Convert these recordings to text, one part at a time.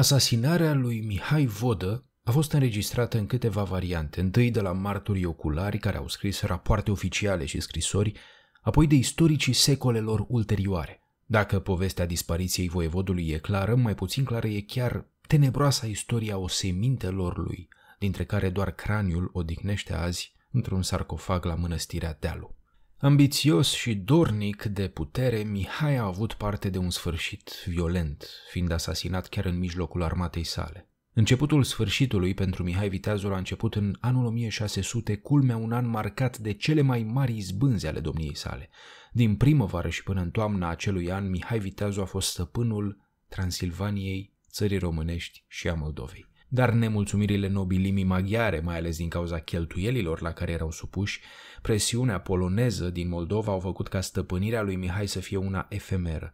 Asasinarea lui Mihai Vodă a fost înregistrată în câteva variante, întâi de la marturi oculari care au scris rapoarte oficiale și scrisori, apoi de istoricii secolelor ulterioare. Dacă povestea dispariției voievodului e clară, mai puțin clară e chiar tenebroasa istoria osemintelor lui, dintre care doar craniul odihnește azi într-un sarcofag la mănăstirea Dealu. Ambițios și dornic de putere, Mihai a avut parte de un sfârșit violent, fiind asasinat chiar în mijlocul armatei sale. Începutul sfârșitului pentru Mihai Viteazul a început în anul 1600, culmea un an marcat de cele mai mari izbânze ale domniei sale. Din primăvară și până în toamna acelui an, Mihai Viteazul a fost stăpânul Transilvaniei, țării românești și a Moldovei dar nemulțumirile nobilimii maghiare, mai ales din cauza cheltuielilor la care erau supuși, presiunea poloneză din Moldova au făcut ca stăpânirea lui Mihai să fie una efemeră.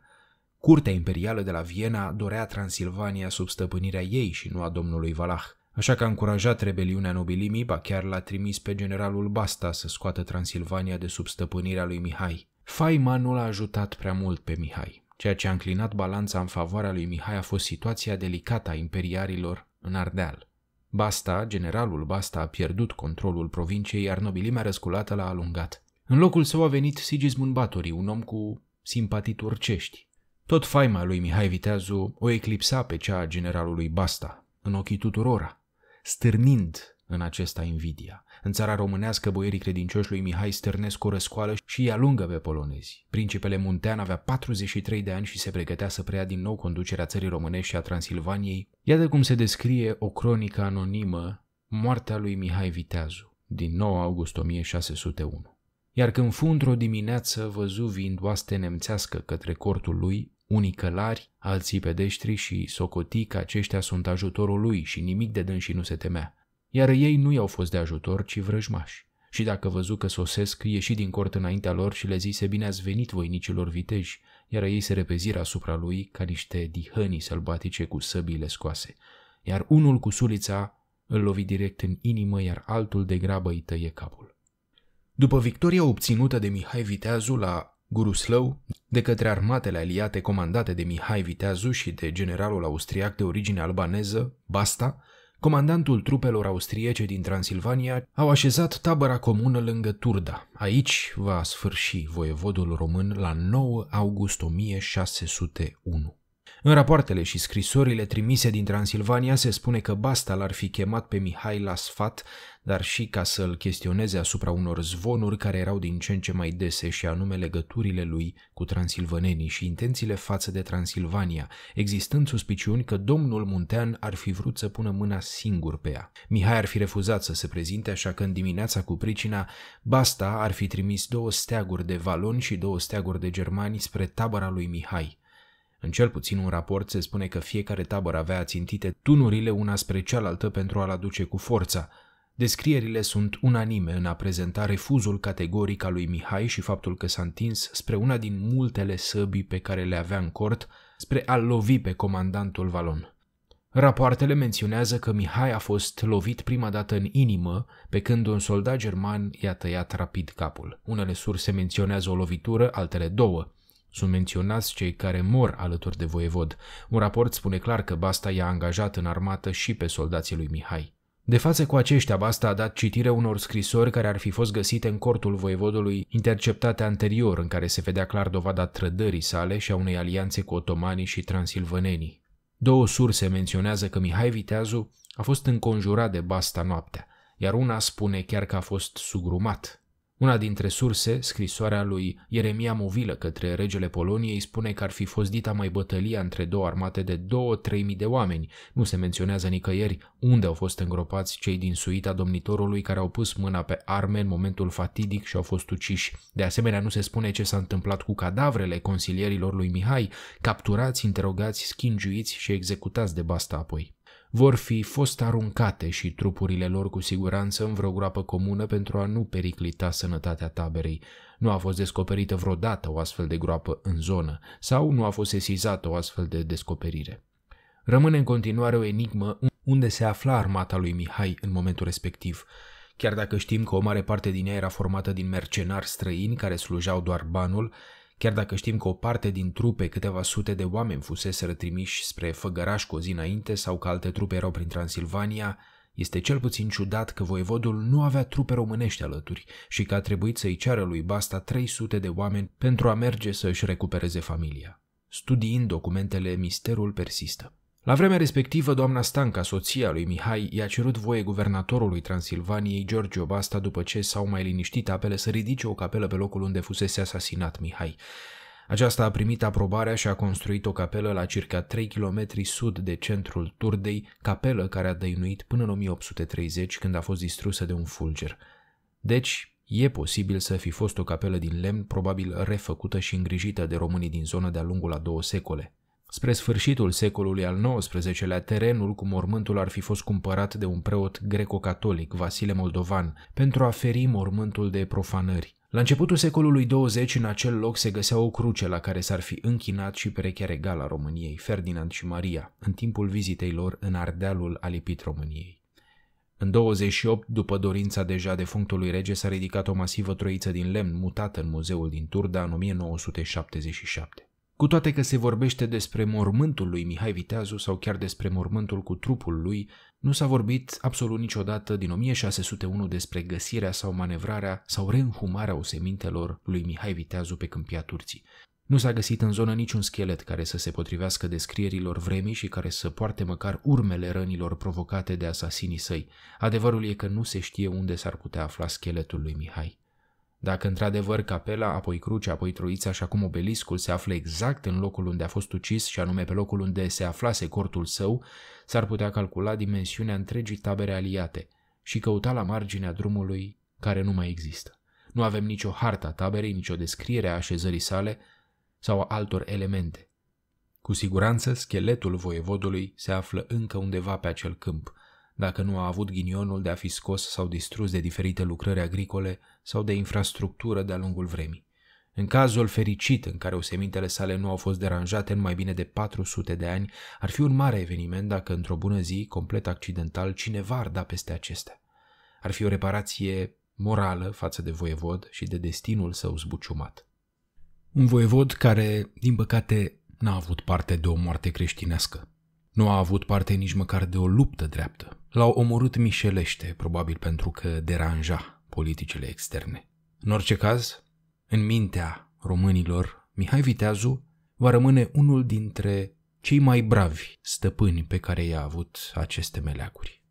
Curtea imperială de la Viena dorea Transilvania sub stăpânirea ei și nu a domnului valach, așa că a încurajat rebeliunea nobilimii, ba chiar l-a trimis pe generalul Basta să scoată Transilvania de sub stăpânirea lui Mihai. Faima nu l-a ajutat prea mult pe Mihai. Ceea ce a înclinat balanța în favoarea lui Mihai a fost situația delicată a imperiarilor în Ardeal. Basta, generalul Basta, a pierdut controlul provinciei, iar nobilimea răsculată l-a alungat. În locul său a venit Sigismund Batori, un om cu simpatii turcești. Tot faima lui Mihai Viteazu o eclipsa pe cea a generalului Basta, în ochii tuturora, stârnind în acesta invidia. În țara românească, boierii credincioși lui Mihai stârnesc o răscoală și îi alungă pe polonezi. Principele Muntean avea 43 de ani și se pregătea să preia din nou conducerea țării românești și a Transilvaniei. Iată cum se descrie o cronică anonimă, moartea lui Mihai Viteazu, din 9 august 1601. Iar când fu într-o dimineață văzu vind oaste nemțească către cortul lui, unii călari, alții pedeștri și socotii că aceștia sunt ajutorul lui și nimic de dânsi nu se temea iar ei nu i-au fost de ajutor, ci vrăjmași. Și dacă văzu că sosesc, ieși din cort înaintea lor și le zise, bine ați venit voinicilor viteji, iar ei se repeziră asupra lui ca niște dihănii sălbatice cu săbiile scoase. Iar unul cu sulița îl lovi direct în inimă, iar altul de grabă îi tăie capul. După victoria obținută de Mihai Viteazu la Guruslău, de către armatele aliate comandate de Mihai Viteazu și de generalul austriac de origine albaneză, Basta, comandantul trupelor austriece din Transilvania, au așezat tabăra comună lângă Turda. Aici va sfârși voievodul român la 9 august 1601. În rapoartele și scrisorile trimise din Transilvania se spune că Basta l-ar fi chemat pe Mihai la sfat, dar și ca să-l chestioneze asupra unor zvonuri care erau din ce în ce mai dese și anume legăturile lui cu transilvanenii și intențiile față de Transilvania, existând suspiciuni că domnul Muntean ar fi vrut să pună mâna singur pe ea. Mihai ar fi refuzat să se prezinte, așa că în dimineața cu pricina, Basta ar fi trimis două steaguri de valon și două steaguri de germani spre tabăra lui Mihai. În cel puțin un raport se spune că fiecare tabăr avea țintite tunurile una spre cealaltă pentru a-l aduce cu forța. Descrierile sunt unanime în a prezenta refuzul categoric al lui Mihai și faptul că s-a întins spre una din multele săbii pe care le avea în cort, spre a lovi pe comandantul Valon. Rapoartele menționează că Mihai a fost lovit prima dată în inimă, pe când un soldat german i-a tăiat rapid capul. Unele surse menționează o lovitură, altele două. Sunt menționați cei care mor alături de voievod. Un raport spune clar că Basta i-a angajat în armată și pe soldații lui Mihai. De față cu aceștia, Basta a dat citire unor scrisori care ar fi fost găsite în cortul voievodului interceptate anterior, în care se vedea clar dovada trădării sale și a unei alianțe cu otomanii și transilvănenii. Două surse menționează că Mihai Viteazu a fost înconjurat de Basta noaptea, iar una spune chiar că a fost sugrumat. Una dintre surse, scrisoarea lui Ieremia Movilă către regele Poloniei, spune că ar fi fost dita mai bătălia între două armate de două 3000 de oameni. Nu se menționează nicăieri unde au fost îngropați cei din suita domnitorului care au pus mâna pe arme în momentul fatidic și au fost uciși. De asemenea, nu se spune ce s-a întâmplat cu cadavrele consilierilor lui Mihai, capturați, interogați, schingiuiți și executați de basta apoi vor fi fost aruncate și trupurile lor cu siguranță în vreo groapă comună pentru a nu periclita sănătatea taberei. Nu a fost descoperită vreodată o astfel de groapă în zonă sau nu a fost sesizată o astfel de descoperire. Rămâne în continuare o enigmă unde se afla armata lui Mihai în momentul respectiv, chiar dacă știm că o mare parte din ea era formată din mercenari străini care slujau doar banul, Chiar dacă știm că o parte din trupe, câteva sute de oameni fuseseră trimiși spre Făgăraș cu o zi înainte sau că alte trupe erau prin Transilvania, este cel puțin ciudat că voievodul nu avea trupe românești alături și că a trebuit să-i ceară lui Basta 300 de oameni pentru a merge să-și recupereze familia. Studiind documentele, misterul persistă. La vremea respectivă, doamna Stanca, soția lui Mihai, i-a cerut voie guvernatorului Transilvaniei, George Obasta, după ce s-au mai liniștit apele, să ridice o capelă pe locul unde fusese asasinat Mihai. Aceasta a primit aprobarea și a construit o capelă la circa 3 km sud de centrul Turdei, capelă care a dăinuit până în 1830, când a fost distrusă de un fulger. Deci, E posibil să fi fost o capelă din lemn, probabil refăcută și îngrijită de românii din zonă de-a lungul a două secole. Spre sfârșitul secolului al XIX-lea, terenul cu mormântul ar fi fost cumpărat de un preot greco-catolic, Vasile Moldovan, pentru a feri mormântul de profanări. La începutul secolului 20, în acel loc se găsea o cruce la care s-ar fi închinat și perechea regală a României, Ferdinand și Maria, în timpul vizitei lor în Ardealul alipit României. În 28, după dorința deja defunctului rege, s-a ridicat o masivă troiță din lemn mutată în muzeul din Turda în 1977. Cu toate că se vorbește despre mormântul lui Mihai Viteazu sau chiar despre mormântul cu trupul lui, nu s-a vorbit absolut niciodată din 1601 despre găsirea sau manevrarea sau reînhumarea osemintelor lui Mihai Viteazu pe câmpia Turții. Nu s-a găsit în zonă niciun schelet care să se potrivească descrierilor vremii și care să poarte măcar urmele rănilor provocate de asasinii săi. Adevărul e că nu se știe unde s-ar putea afla scheletul lui Mihai. Dacă într-adevăr capela, apoi crucea, apoi truița și acum obeliscul se află exact în locul unde a fost ucis și anume pe locul unde se aflase cortul său, s-ar putea calcula dimensiunea întregii tabere aliate și căuta la marginea drumului care nu mai există. Nu avem nicio harta taberei, nicio descriere a așezării sale sau a altor elemente. Cu siguranță, scheletul voievodului se află încă undeva pe acel câmp – dacă nu a avut ghinionul de a fi scos sau distrus de diferite lucrări agricole sau de infrastructură de-a lungul vremii. În cazul fericit în care osemintele sale nu au fost deranjate în mai bine de 400 de ani, ar fi un mare eveniment dacă într-o bună zi, complet accidental, cineva ar da peste acestea. Ar fi o reparație morală față de voievod și de destinul său zbuciumat. Un voievod care, din păcate, n-a avut parte de o moarte creștinească. Nu a avut parte nici măcar de o luptă dreaptă. L-au omorât mișelește, probabil pentru că deranja politicile externe. În orice caz, în mintea românilor, Mihai Viteazu va rămâne unul dintre cei mai bravi stăpâni pe care i-a avut aceste meleaguri.